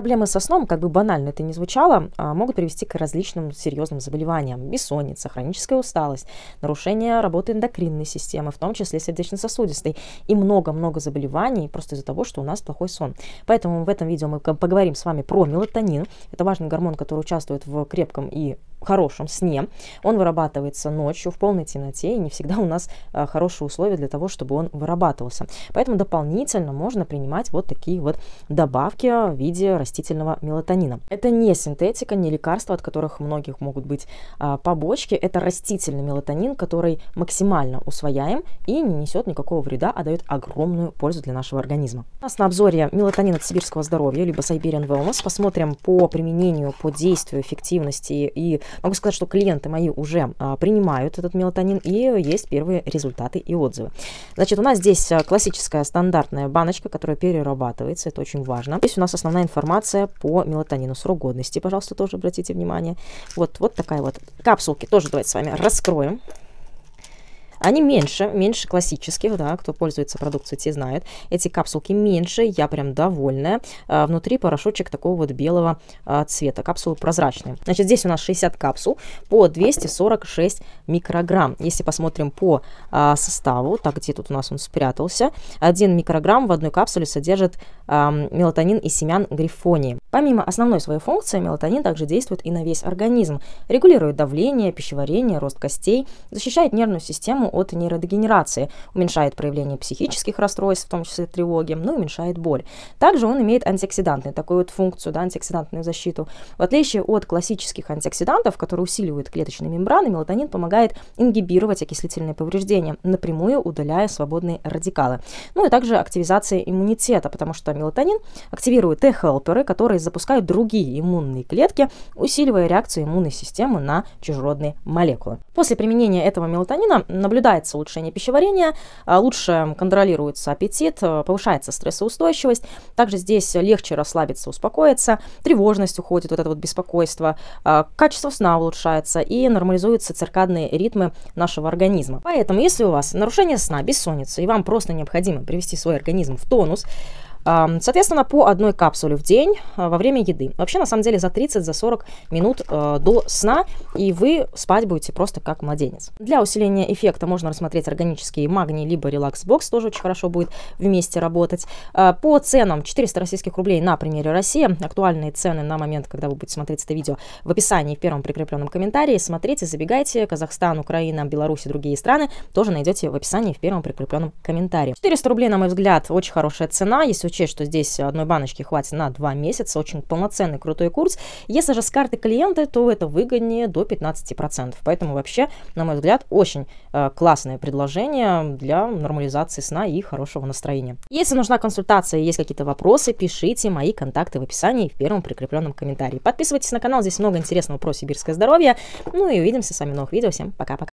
Проблемы со сном, как бы банально это ни звучало, а, могут привести к различным серьезным заболеваниям. Бессонница, хроническая усталость, нарушение работы эндокринной системы, в том числе сердечно-сосудистой, и много-много заболеваний просто из-за того, что у нас плохой сон. Поэтому в этом видео мы поговорим с вами про мелатонин. Это важный гормон, который участвует в крепком и хорошем сне. Он вырабатывается ночью в полной темноте, и не всегда у нас а, хорошие условия для того, чтобы он вырабатывался. Поэтому дополнительно можно принимать вот такие вот добавки в виде растительного мелатонина. Это не синтетика, не лекарство, от которых многих могут быть а, побочки. Это растительный мелатонин, который максимально усвояем и не несет никакого вреда, а дает огромную пользу для нашего организма. У нас на обзоре мелатонин от сибирского здоровья, либо Siberian Wellness. Посмотрим по применению, по действию, эффективности и Могу сказать, что клиенты мои уже а, принимают этот мелатонин, и есть первые результаты и отзывы. Значит, у нас здесь а, классическая стандартная баночка, которая перерабатывается, это очень важно. Здесь у нас основная информация по мелатонину, срок годности, пожалуйста, тоже обратите внимание. Вот, вот такая вот. Капсулки тоже давайте с вами раскроем. Они меньше, меньше классических, да, кто пользуется продукцией, те знает. Эти капсулки меньше, я прям довольная. А, внутри порошочек такого вот белого а, цвета. Капсулы прозрачные. Значит, здесь у нас 60 капсул по 246 микрограмм. Если посмотрим по а, составу, так, где тут у нас он спрятался, 1 микрограмм в одной капсуле содержит мелатонин и семян грифонии. Помимо основной своей функции, мелатонин также действует и на весь организм. Регулирует давление, пищеварение, рост костей, защищает нервную систему от нейродегенерации, уменьшает проявление психических расстройств, в том числе тревоги, ну и уменьшает боль. Также он имеет антиоксидантную такую вот функцию, да, антиоксидантную защиту. В отличие от классических антиоксидантов, которые усиливают клеточные мембраны, мелатонин помогает ингибировать окислительные повреждения, напрямую удаляя свободные радикалы. Ну и также активизация иммунитета, потому что мелатонин активирует Т-хелперы, которые запускают другие иммунные клетки, усиливая реакцию иммунной системы на чужеродные молекулы. После применения этого мелатонина наблюдается наблюдается улучшение пищеварения, а, лучше контролируется аппетит, а, повышается стрессоустойчивость. Также здесь легче расслабиться, успокоиться, тревожность уходит, вот это вот беспокойство, а, качество сна улучшается и нормализуются циркадные ритмы нашего организма. Поэтому, если у вас нарушение сна, бессонница, и вам просто необходимо привести свой организм в тонус, Соответственно, по одной капсуле в день э, во время еды. Вообще, на самом деле, за 30-40 за минут э, до сна, и вы спать будете просто как младенец. Для усиления эффекта можно рассмотреть органические магний, либо релакс-бокс, тоже очень хорошо будет вместе работать. Э, по ценам 400 российских рублей на примере России. Актуальные цены на момент, когда вы будете смотреть это видео, в описании, в первом прикрепленном комментарии. Смотрите, забегайте. Казахстан, Украина, Беларусь и другие страны тоже найдете в описании, в первом прикрепленном комментарии. 400 рублей, на мой взгляд, очень хорошая цена. Если учесть, что здесь одной баночки хватит на 2 месяца, очень полноценный крутой курс. Если же с карты клиента, то это выгоднее до 15%. Поэтому вообще, на мой взгляд, очень э, классное предложение для нормализации сна и хорошего настроения. Если нужна консультация, есть какие-то вопросы, пишите мои контакты в описании и в первом прикрепленном комментарии. Подписывайтесь на канал, здесь много интересного про сибирское здоровье. Ну и увидимся с вами в новых видео. Всем пока-пока.